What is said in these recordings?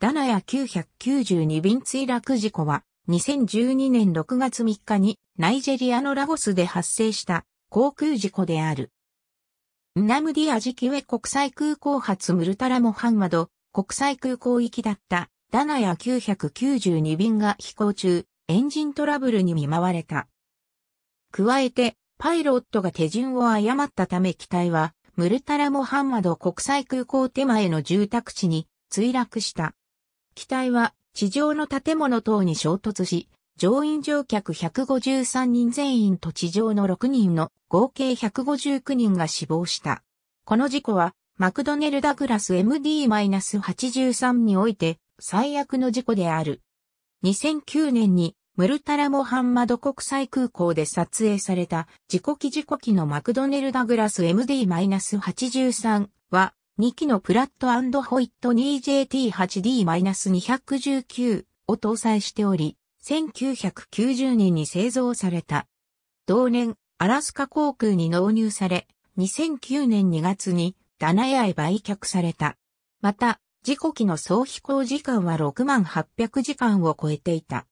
ダナヤ992便墜落事故は、2012年6月3日にナイジェリアのラゴスで発生した航空事故である。ナムディアジキウェ国際空港発ムルタラモハンマド国際空港行きだったダナヤ992便が飛行中エンジントラブルに見舞われた。加えてパイロットが手順を誤ったため機体はムルタラモハンマド国際空港手前の住宅地に墜落した。機体は地上の建物等に衝突し、乗員乗客153人全員と地上の6人の合計159人が死亡した。この事故は、マクドネル・ダグラス MD-83 において最悪の事故である。2009年にムルタラ・モハンマド国際空港で撮影された事故機事故機のマクドネル・ダグラス MD-83 は2機のプラットホイット 2JT8D-219 を搭載しており、1990年に製造された。同年、アラスカ航空に納入され、2009年2月にダナヤへ売却された。また、事故機の総飛行時間は6万800時間を超えていた。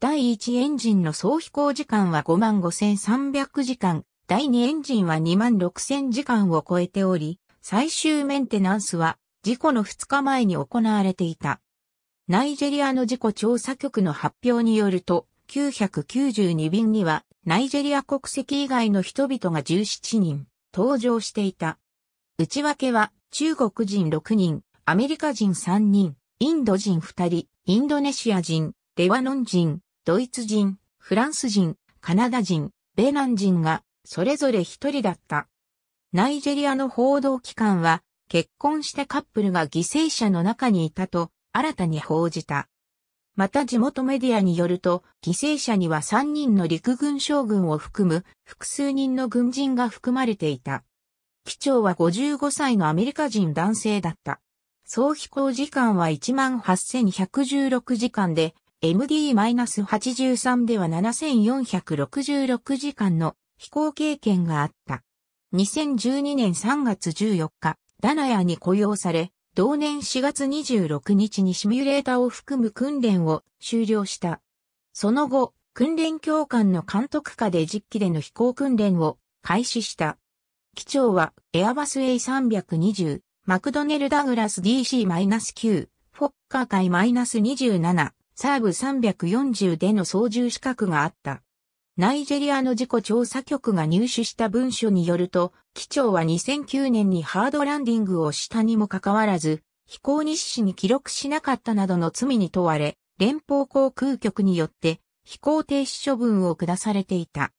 第1エンジンの総飛行時間は5万5300時間、第2エンジンは2万6000時間を超えており、最終メンテナンスは事故の2日前に行われていた。ナイジェリアの事故調査局の発表によると、992便にはナイジェリア国籍以外の人々が17人搭乗していた。内訳は中国人6人、アメリカ人3人、インド人2人、インドネシア人、レワノン人、ドイツ人、フランス人、カナダ人、ベナン人がそれぞれ1人だった。ナイジェリアの報道機関は、結婚したカップルが犠牲者の中にいたと、新たに報じた。また地元メディアによると、犠牲者には3人の陸軍将軍を含む複数人の軍人が含まれていた。機長は55歳のアメリカ人男性だった。総飛行時間は18,116時間で、MD-83 では7,466時間の飛行経験があった。2012年3月14日、ダナヤに雇用され、同年4月26日にシミュレーターを含む訓練を終了した。その後、訓練教官の監督下で実機での飛行訓練を開始した。機長はエアバス A320、マクドネルダグラス DC-9、フォッカー界 -27、サーブ340での操縦資格があった。ナイジェリアの事故調査局が入手した文書によると、機長は2009年にハードランディングをしたにもかかわらず、飛行日誌に記録しなかったなどの罪に問われ、連邦航空局によって飛行停止処分を下されていた。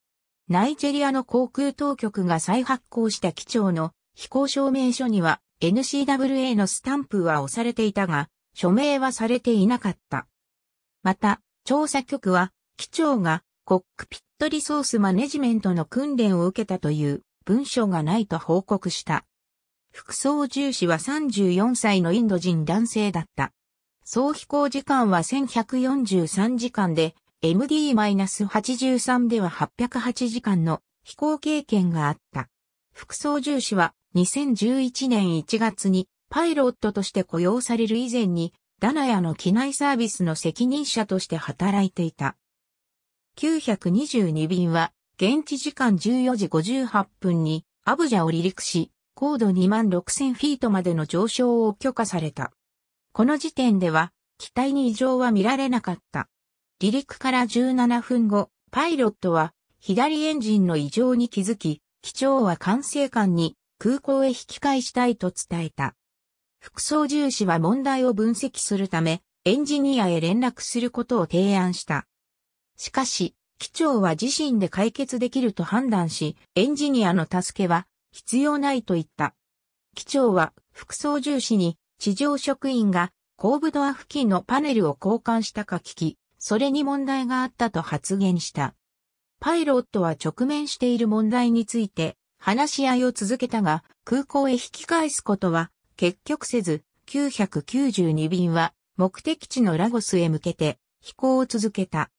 ナイジェリアの航空当局が再発行した機長の飛行証明書には n c w a のスタンプは押されていたが、署名はされていなかった。また、調査局は、機長がコックピットリソースマネジメントの訓練を受けたという文書がないと報告した。副操縦士は34歳のインド人男性だった。総飛行時間は1143時間で、MD-83 では808時間の飛行経験があった。副操縦士は2011年1月にパイロットとして雇用される以前にダナヤの機内サービスの責任者として働いていた。922便は、現地時間14時58分に、アブジャを離陸し、高度2万6000フィートまでの上昇を許可された。この時点では、機体に異常は見られなかった。離陸から17分後、パイロットは、左エンジンの異常に気づき、機長は管制官に空港へ引き返したいと伝えた。副操縦士は問題を分析するため、エンジニアへ連絡することを提案した。しかし、機長は自身で解決できると判断し、エンジニアの助けは必要ないと言った。機長は副操縦士に地上職員が後部ドア付近のパネルを交換したか聞き、それに問題があったと発言した。パイロットは直面している問題について話し合いを続けたが、空港へ引き返すことは結局せず、992便は目的地のラゴスへ向けて飛行を続けた。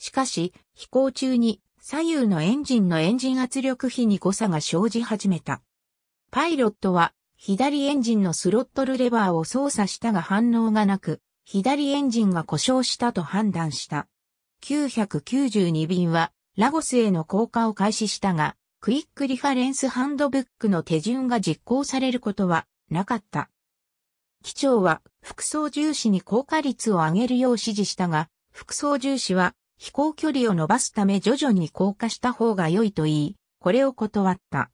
しかし、飛行中に左右のエンジンのエンジン圧力比に誤差が生じ始めた。パイロットは左エンジンのスロットルレバーを操作したが反応がなく、左エンジンが故障したと判断した。992便はラゴスへの降下を開始したが、クイックリファレンスハンドブックの手順が実行されることはなかった。機長は副操縦士に降下率を上げるよう指示したが、副操縦士は飛行距離を伸ばすため徐々に降下した方が良いと言い、これを断った。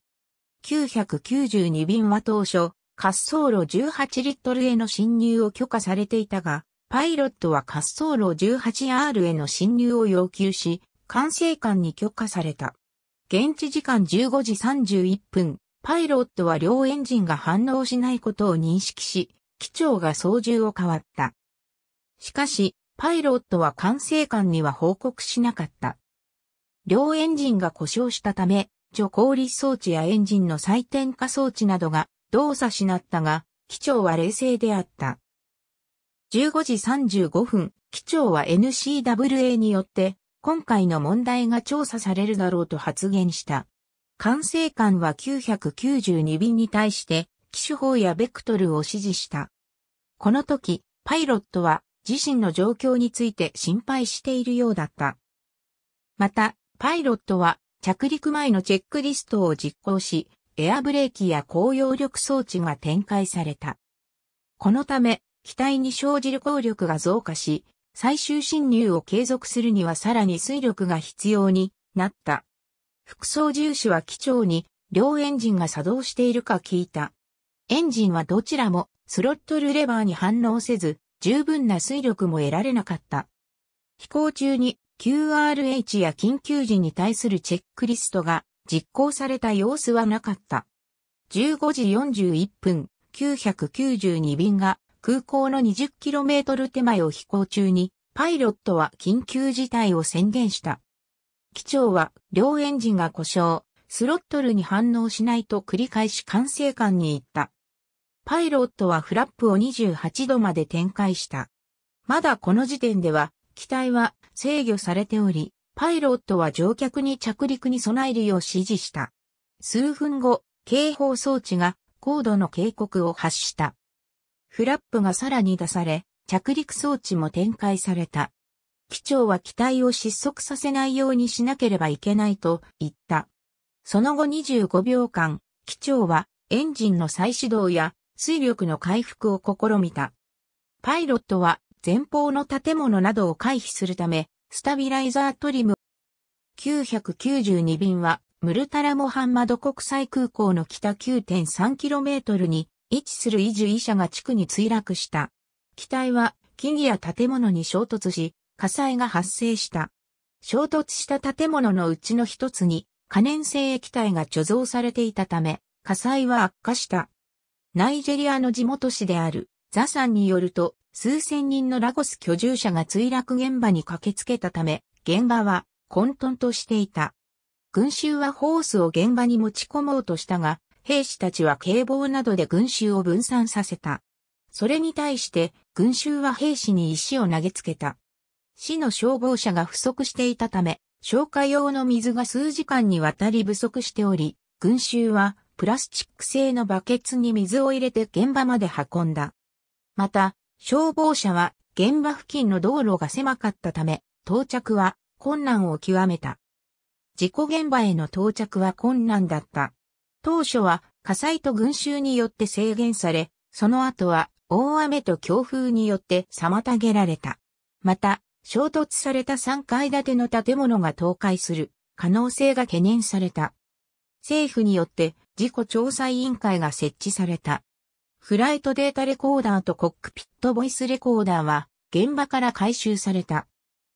992便は当初、滑走路18リットルへの侵入を許可されていたが、パイロットは滑走路 18R への侵入を要求し、管制官に許可された。現地時間15時31分、パイロットは両エンジンが反応しないことを認識し、機長が操縦を変わった。しかし、パイロットは管制官には報告しなかった。両エンジンが故障したため、除効率装置やエンジンの再点火装置などが動作しなったが、機長は冷静であった。15時35分、機長は NCWA によって、今回の問題が調査されるだろうと発言した。管制官は992便に対して、機種法やベクトルを指示した。この時、パイロットは自身の状況について心配しているようだった。また、パイロットは着陸前のチェックリストを実行し、エアブレーキや高揚力装置が展開された。このため、機体に生じる効力が増加し、最終侵入を継続するにはさらに水力が必要になった。副操縦士は機長に両エンジンが作動しているか聞いた。エンジンはどちらもスロットルレバーに反応せず、十分な水力も得られなかった。飛行中に QRH や緊急時に対するチェックリストが実行された様子はなかった。15時41分、992便が空港の 20km 手前を飛行中に、パイロットは緊急事態を宣言した。機長は両エンジンが故障、スロットルに反応しないと繰り返し管制官に言った。パイロットはフラップを28度まで展開した。まだこの時点では、機体は制御されており、パイロットは乗客に着陸に備えるよう指示した。数分後、警報装置が高度の警告を発した。フラップがさらに出され、着陸装置も展開された。機長は機体を失速させないようにしなければいけないと言った。その後25秒間、機長はエンジンの再始動や水力の回復を試みた。パイロットは前方の建物などを回避するため、スタビライザートリム992便はムルタラモハンマド国際空港の北 9.3km に位置する移住医者社が地区に墜落した。機体は木々や建物に衝突し、火災が発生した。衝突した建物のうちの一つに可燃性液体が貯蔵されていたため、火災は悪化した。ナイジェリアの地元市であるザさんによると、数千人のラゴス居住者が墜落現場に駆けつけたため、現場は混沌としていた。群衆はホースを現場に持ち込もうとしたが、兵士たちは警棒などで群衆を分散させた。それに対して群衆は兵士に石を投げつけた。市の消防車が不足していたため、消火用の水が数時間にわたり不足しており、群衆はプラスチック製のバケツに水を入れて現場まで運んだ。また、消防車は現場付近の道路が狭かったため、到着は困難を極めた。事故現場への到着は困難だった。当初は火災と群衆によって制限され、その後は大雨と強風によって妨げられた。また、衝突された3階建ての建物が倒壊する可能性が懸念された。政府によって事故調査委員会が設置された。フライトデータレコーダーとコックピットボイスレコーダーは現場から回収された。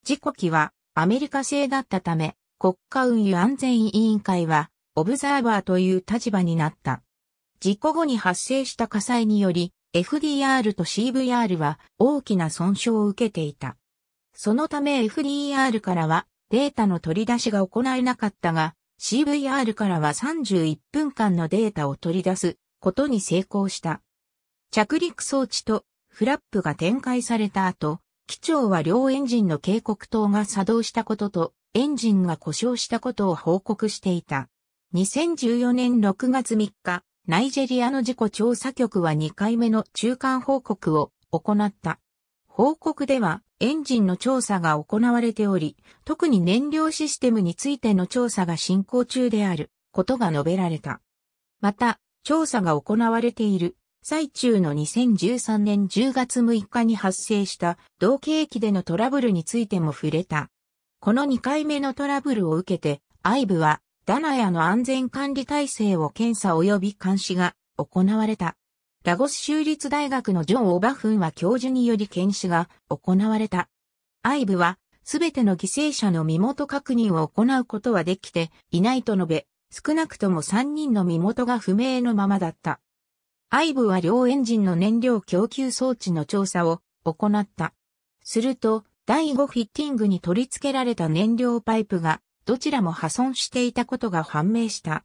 事故機はアメリカ製だったため国家運輸安全委員会はオブザーバーという立場になった。事故後に発生した火災により FDR と CVR は大きな損傷を受けていた。そのため FDR からはデータの取り出しが行えなかったが CVR からは31分間のデータを取り出すことに成功した。着陸装置とフラップが展開された後、機長は両エンジンの警告灯が作動したことと、エンジンが故障したことを報告していた。2014年6月3日、ナイジェリアの事故調査局は2回目の中間報告を行った。報告ではエンジンの調査が行われており、特に燃料システムについての調査が進行中であることが述べられた。また、調査が行われている最中の2013年10月6日に発生した同景機でのトラブルについても触れた。この2回目のトラブルを受けて、i イ e はダナヤの安全管理体制を検査及び監視が行われた。ラゴス州立大学のジョン・オバフンは教授により検視が行われた。アイブは、すべての犠牲者の身元確認を行うことはできていないと述べ、少なくとも3人の身元が不明のままだった。アイブは両エンジンの燃料供給装置の調査を行った。すると、第5フィッティングに取り付けられた燃料パイプが、どちらも破損していたことが判明した。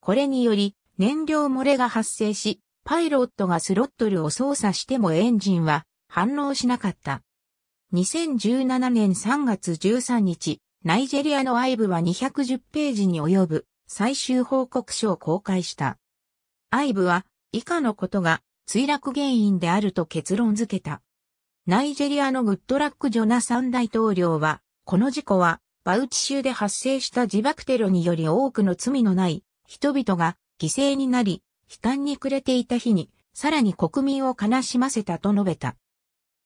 これにより、燃料漏れが発生し、パイロットがスロットルを操作してもエンジンは反応しなかった。2017年3月13日、ナイジェリアのアイブは210ページに及ぶ最終報告書を公開した。アイブは以下のことが墜落原因であると結論付けた。ナイジェリアのグッドラック・ジョナサン大統領は、この事故はバウチ州で発生した自爆テロにより多くの罪のない人々が犠牲になり、悲嘆に暮れていた日に、さらに国民を悲しませたと述べた。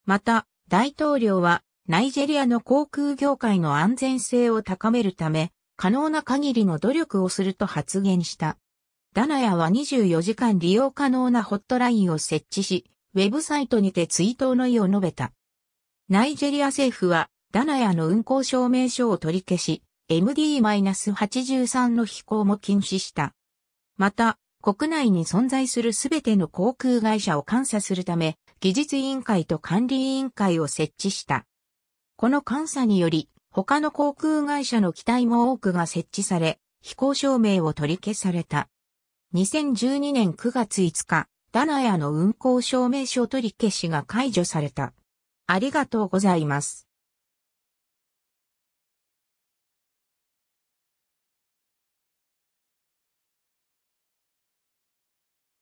また、大統領は、ナイジェリアの航空業界の安全性を高めるため、可能な限りの努力をすると発言した。ダナヤは24時間利用可能なホットラインを設置し、ウェブサイトにて追悼の意を述べた。ナイジェリア政府は、ダナヤの運行証明書を取り消し、MD-83 の飛行も禁止した。また、国内に存在するすべての航空会社を監査するため、技術委員会と管理委員会を設置した。この監査により、他の航空会社の機体も多くが設置され、飛行証明を取り消された。2012年9月5日、ダナヤの運航証明書取り消しが解除された。ありがとうございます。